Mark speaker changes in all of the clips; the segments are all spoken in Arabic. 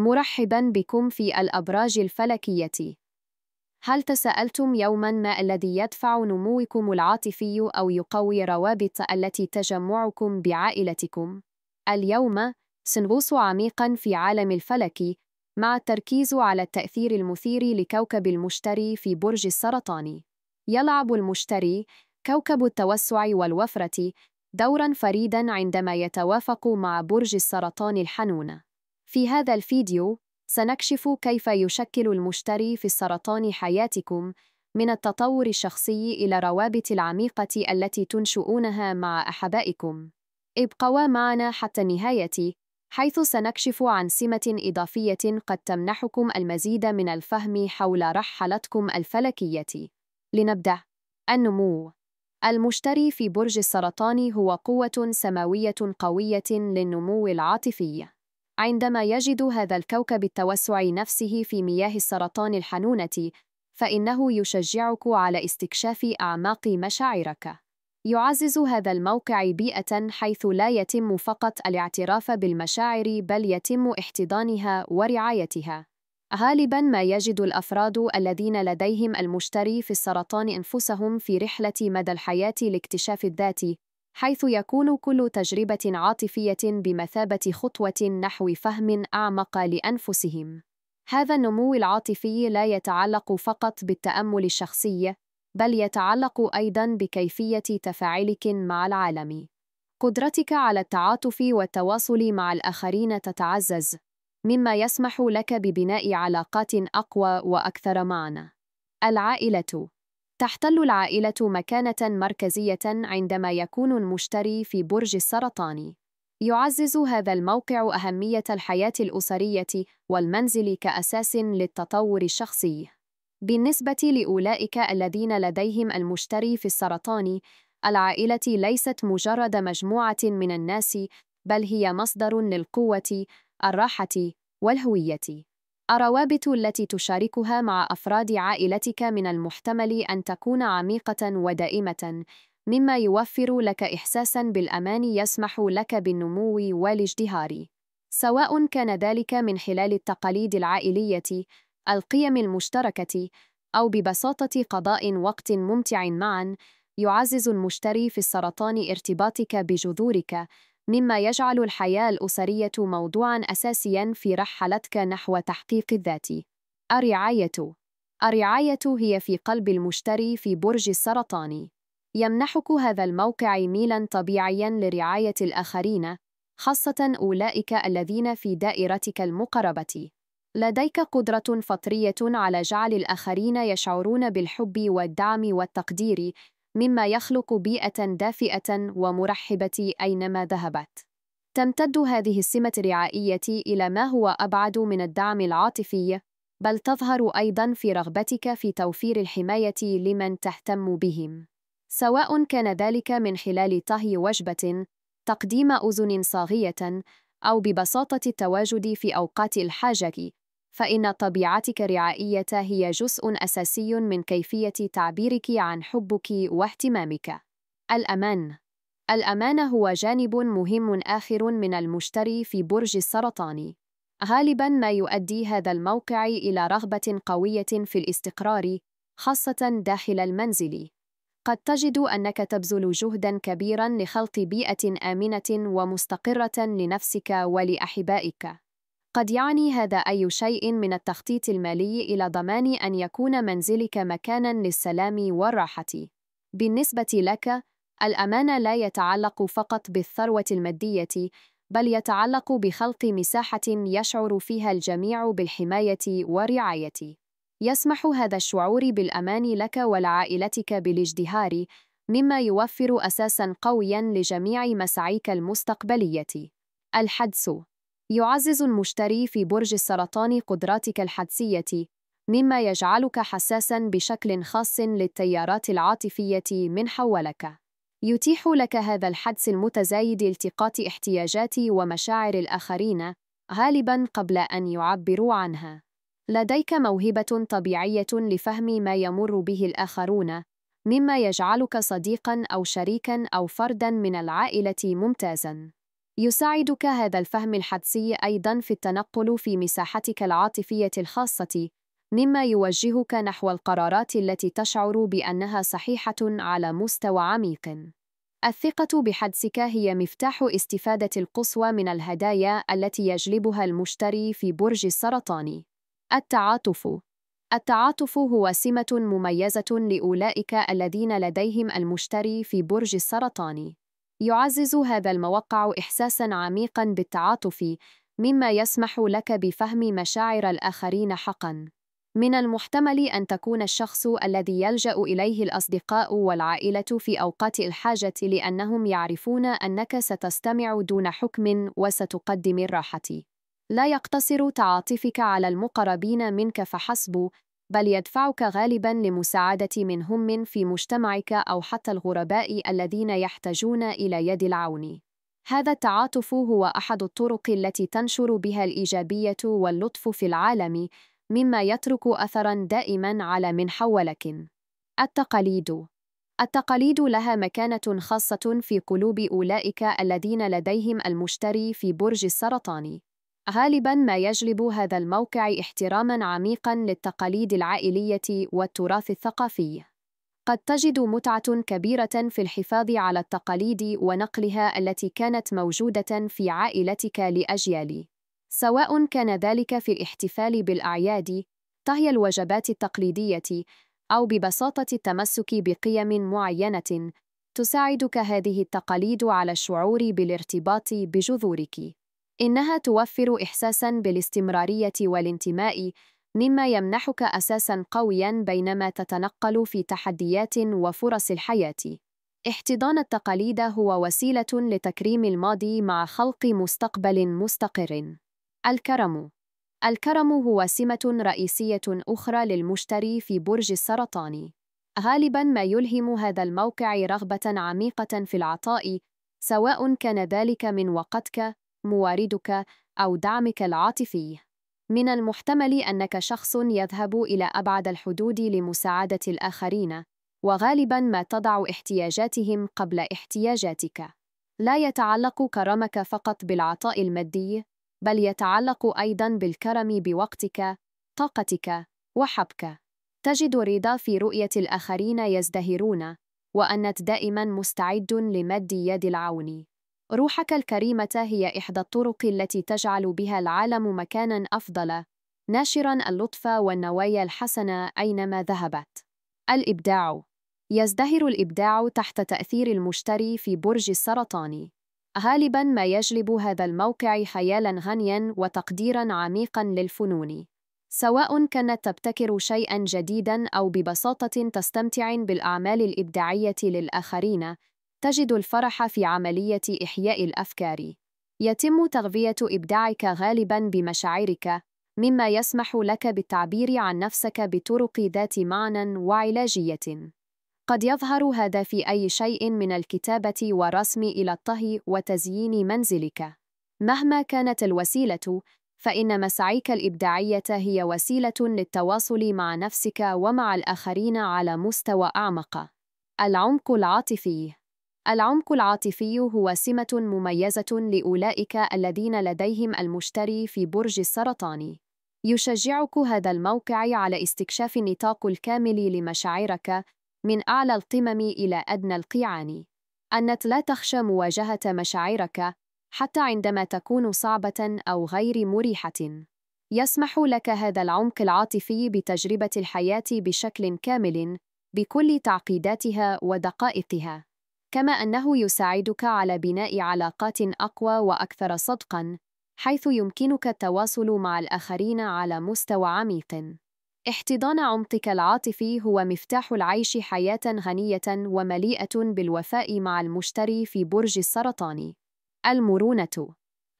Speaker 1: مرحبا بكم في الأبراج الفلكية. هل تساءلتم يوما ما الذي يدفع نموكم العاطفي أو يقوي روابط التي تجمعكم بعائلتكم؟ اليوم سنغوص عميقا في عالم الفلك مع التركيز على التأثير المثير لكوكب المشتري في برج السرطان. يلعب المشتري كوكب التوسع والوفرة دورا فريدا عندما يتوافق مع برج السرطان الحنون في هذا الفيديو سنكشف كيف يشكل المشتري في السرطان حياتكم من التطور الشخصي إلى روابط العميقة التي تنشؤونها مع أحبائكم. ابقوا معنا حتى النهاية، حيث سنكشف عن سمة إضافية قد تمنحكم المزيد من الفهم حول رحلتكم الفلكية. لنبدأ. النمو المشتري في برج السرطان هو قوة سماوية قوية للنمو العاطفي. عندما يجد هذا الكوكب التوسع نفسه في مياه السرطان الحنونة، فإنه يشجعك على استكشاف أعماق مشاعرك. يعزز هذا الموقع بيئة حيث لا يتم فقط الاعتراف بالمشاعر بل يتم احتضانها ورعايتها. غالبا ما يجد الافراد الذين لديهم المشتري في السرطان انفسهم في رحله مدى الحياه لاكتشاف الذات حيث يكون كل تجربة عاطفية بمثابة خطوة نحو فهم أعمق لأنفسهم. هذا النمو العاطفي لا يتعلق فقط بالتأمل الشخصي، بل يتعلق أيضًا بكيفية تفاعلك مع العالم. قدرتك على التعاطف والتواصل مع الآخرين تتعزز، مما يسمح لك ببناء علاقات أقوى وأكثر معنى. العائلة تحتل العائلة مكانة مركزية عندما يكون المشتري في برج السرطان. يعزز هذا الموقع أهمية الحياة الأسرية والمنزل كأساس للتطور الشخصي. بالنسبة لأولئك الذين لديهم المشتري في السرطان، العائلة ليست مجرد مجموعة من الناس، بل هي مصدر للقوة، الراحة، والهوية. الروابط التي تشاركها مع أفراد عائلتك من المحتمل أن تكون عميقة ودائمة، مما يوفر لك إحساسًا بالأمان يسمح لك بالنمو والازدهار. سواء كان ذلك من خلال التقاليد العائلية، القيم المشتركة، أو ببساطة قضاء وقت ممتع معًا، يعزز المشتري في السرطان ارتباطك بجذورك مما يجعل الحياة الأسرية موضوعاً أساسياً في رحلتك نحو تحقيق الذات. الرعاية الرعاية هي في قلب المشتري في برج السرطان. يمنحك هذا الموقع ميلاً طبيعياً لرعاية الآخرين، خاصة أولئك الذين في دائرتك المقربة. لديك قدرة فطرية على جعل الآخرين يشعرون بالحب والدعم والتقدير، مما يخلق بيئة دافئة ومرحبة أينما ذهبت. تمتد هذه السمة الرعائية إلى ما هو أبعد من الدعم العاطفي، بل تظهر أيضًا في رغبتك في توفير الحماية لمن تهتم بهم. سواء كان ذلك من خلال طهي وجبة، تقديم أذن صاغية، أو ببساطة التواجد في أوقات الحاجة فإن طبيعتك الرعائية هي جزء أساسي من كيفية تعبيرك عن حبك واهتمامك. الأمان الأمان هو جانب مهم آخر من المشتري في برج السرطان. غالباً ما يؤدي هذا الموقع إلى رغبة قوية في الاستقرار، خاصة داخل المنزل. قد تجد أنك تبذل جهداً كبيراً لخلق بيئة آمنة ومستقرة لنفسك ولأحبائك. قد يعني هذا أي شيء من التخطيط المالي إلى ضمان أن يكون منزلك مكاناً للسلام والراحة. بالنسبة لك، الأمان لا يتعلق فقط بالثروة المادية، بل يتعلق بخلق مساحة يشعر فيها الجميع بالحماية والرعاية. يسمح هذا الشعور بالأمان لك ولعائلتك بالاجدهار، مما يوفر أساساً قوياً لجميع مساعيك المستقبلية. الحدس يعزز المشتري في برج السرطان قدراتك الحدسية، مما يجعلك حساسًا بشكل خاص للتيارات العاطفية من حولك. يتيح لك هذا الحدس المتزايد التقاط احتياجات ومشاعر الآخرين، غالبًا قبل أن يعبروا عنها. لديك موهبة طبيعية لفهم ما يمر به الآخرون، مما يجعلك صديقًا أو شريكًا أو فردًا من العائلة ممتازًا. يساعدك هذا الفهم الحدسي أيضًا في التنقل في مساحتك العاطفية الخاصة، مما يوجهك نحو القرارات التي تشعر بأنها صحيحة على مستوى عميق. الثقة بحدسك هي مفتاح استفادة القصوى من الهدايا التي يجلبها المشتري في برج السرطان. التعاطف التعاطف هو سمة مميزة لأولئك الذين لديهم المشتري في برج السرطان. يعزز هذا الموقع إحساسًا عميقًا بالتعاطف، مما يسمح لك بفهم مشاعر الآخرين حقًا. من المحتمل أن تكون الشخص الذي يلجأ إليه الأصدقاء والعائلة في أوقات الحاجة لأنهم يعرفون أنك ستستمع دون حكم وستقدم الراحة. لا يقتصر تعاطفك على المقربين منك فحسب، بل يدفعك غالبا لمساعدة من هم في مجتمعك أو حتى الغرباء الذين يحتاجون إلى يد العون. هذا التعاطف هو أحد الطرق التي تنشر بها الإيجابية واللطف في العالم، مما يترك أثرا دائما على من حولك. التقاليد التقاليد لها مكانة خاصة في قلوب أولئك الذين لديهم المشتري في برج السرطان. غالبا ما يجلب هذا الموقع احتراما عميقا للتقاليد العائليه والتراث الثقافي قد تجد متعه كبيره في الحفاظ على التقاليد ونقلها التي كانت موجوده في عائلتك لاجيال سواء كان ذلك في الاحتفال بالاعياد طهي الوجبات التقليديه او ببساطه التمسك بقيم معينه تساعدك هذه التقاليد على الشعور بالارتباط بجذورك إنها توفر إحساساً بالاستمرارية والانتماء، مما يمنحك أساساً قوياً بينما تتنقل في تحديات وفرص الحياة. احتضان التقاليد هو وسيلة لتكريم الماضي مع خلق مستقبل مستقر. الكرم الكرم هو سمة رئيسية أخرى للمشتري في برج السرطان. غالباً ما يلهم هذا الموقع رغبة عميقة في العطاء، سواء كان ذلك من وقتك مواردك أو دعمك العاطفي. من المحتمل أنك شخص يذهب إلى أبعد الحدود لمساعدة الآخرين، وغالبًا ما تضع احتياجاتهم قبل احتياجاتك. لا يتعلق كرمك فقط بالعطاء المادي، بل يتعلق أيضًا بالكرم بوقتك، طاقتك، وحبك. تجد رضا في رؤية الآخرين يزدهرون، وأنت دائمًا مستعد لمد يد العون. روحك الكريمة هي إحدى الطرق التي تجعل بها العالم مكانا أفضل، ناشرا اللطف والنوايا الحسنة أينما ذهبت. الإبداع يزدهر الإبداع تحت تأثير المشتري في برج السرطان. غالبا ما يجلب هذا الموقع خيالا غنيا وتقديرا عميقا للفنون. سواء كانت تبتكر شيئا جديدا أو ببساطة تستمتع بالأعمال الإبداعية للآخرين، تجد الفرح في عملية إحياء الأفكار. يتم تغذية إبداعك غالبًا بمشاعرك، مما يسمح لك بالتعبير عن نفسك بطرق ذات معنى وعلاجية. قد يظهر هذا في أي شيء من الكتابة والرسم إلى الطهي وتزيين منزلك. مهما كانت الوسيلة، فإن مساعيك الإبداعية هي وسيلة للتواصل مع نفسك ومع الآخرين على مستوى أعمق. العمق العاطفي العمق العاطفي هو سمة مميزة لأولئك الذين لديهم المشتري في برج السرطان. يشجعك هذا الموقع على استكشاف النطاق الكامل لمشاعرك من أعلى القمم إلى أدنى القيعان. أنت لا تخشى مواجهة مشاعرك حتى عندما تكون صعبة أو غير مريحة. يسمح لك هذا العمق العاطفي بتجربة الحياة بشكل كامل بكل تعقيداتها ودقائقها. كما أنه يساعدك على بناء علاقات أقوى وأكثر صدقًا، حيث يمكنك التواصل مع الآخرين على مستوى عميق. احتضان عمقك العاطفي هو مفتاح العيش حياة غنية ومليئة بالوفاء مع المشتري في برج السرطان. المرونة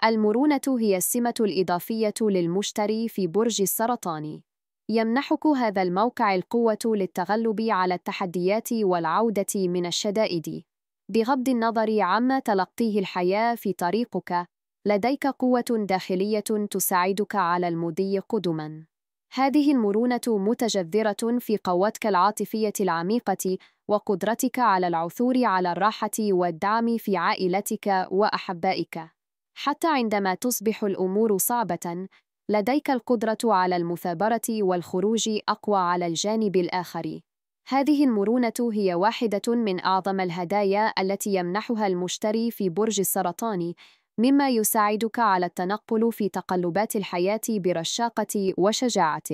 Speaker 1: المرونة هي السمة الإضافية للمشتري في برج السرطان. يمنحك هذا الموقع القوة للتغلب على التحديات والعودة من الشدائد. بغض النظر عما تلقيه الحياة في طريقك، لديك قوة داخلية تساعدك على المضي قدماً. هذه المرونة متجذرة في قوتك العاطفية العميقة وقدرتك على العثور على الراحة والدعم في عائلتك وأحبائك. حتى عندما تصبح الأمور صعبة، لديك القدرة على المثابرة والخروج أقوى على الجانب الآخر. هذه المرونة هي واحدة من أعظم الهدايا التي يمنحها المشتري في برج السرطان، مما يساعدك على التنقل في تقلبات الحياة برشاقة وشجاعة.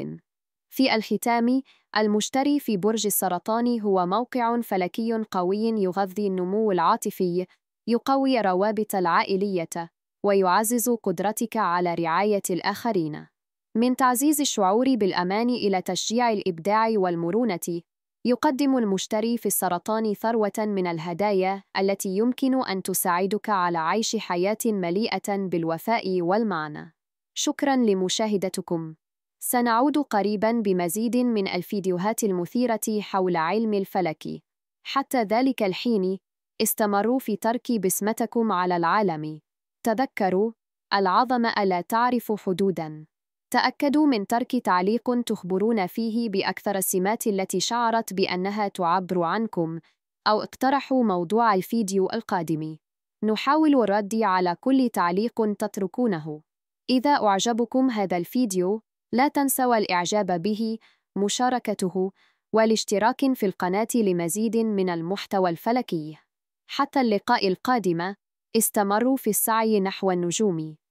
Speaker 1: في الختام، المشتري في برج السرطان هو موقع فلكي قوي يغذي النمو العاطفي، يقوي روابط العائلية، ويعزز قدرتك على رعاية الآخرين. من تعزيز الشعور بالأمان إلى تشجيع الإبداع والمرونة، يقدم المشتري في السرطان ثروة من الهدايا التي يمكن أن تساعدك على عيش حياة مليئة بالوفاء والمعنى. شكراً لمشاهدتكم. سنعود قريباً بمزيد من الفيديوهات المثيرة حول علم الفلك. حتى ذلك الحين، استمروا في ترك بسمتكم على العالم. تذكروا، العظمة لا تعرف حدوداً. تأكدوا من ترك تعليق تخبرون فيه بأكثر السمات التي شعرت بأنها تعبر عنكم، أو اقترحوا موضوع الفيديو القادم. نحاول الرد على كل تعليق تتركونه. إذا أعجبكم هذا الفيديو، لا تنسوا الإعجاب به، مشاركته، والاشتراك في القناة لمزيد من المحتوى الفلكي. حتى اللقاء القادم استمروا في السعي نحو النجوم.